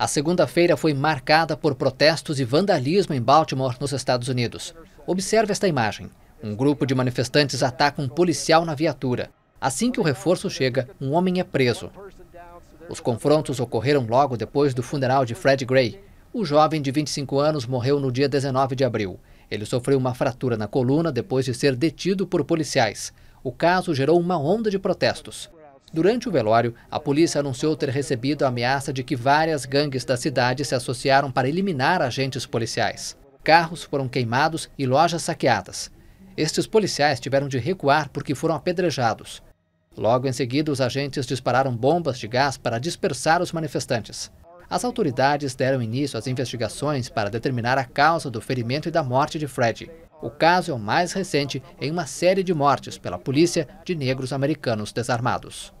A segunda-feira foi marcada por protestos e vandalismo em Baltimore, nos Estados Unidos. Observe esta imagem. Um grupo de manifestantes ataca um policial na viatura. Assim que o reforço chega, um homem é preso. Os confrontos ocorreram logo depois do funeral de Fred Gray. O jovem de 25 anos morreu no dia 19 de abril. Ele sofreu uma fratura na coluna depois de ser detido por policiais. O caso gerou uma onda de protestos. Durante o velório, a polícia anunciou ter recebido a ameaça de que várias gangues da cidade se associaram para eliminar agentes policiais. Carros foram queimados e lojas saqueadas. Estes policiais tiveram de recuar porque foram apedrejados. Logo em seguida, os agentes dispararam bombas de gás para dispersar os manifestantes. As autoridades deram início às investigações para determinar a causa do ferimento e da morte de Fred. O caso é o mais recente em uma série de mortes pela polícia de negros americanos desarmados.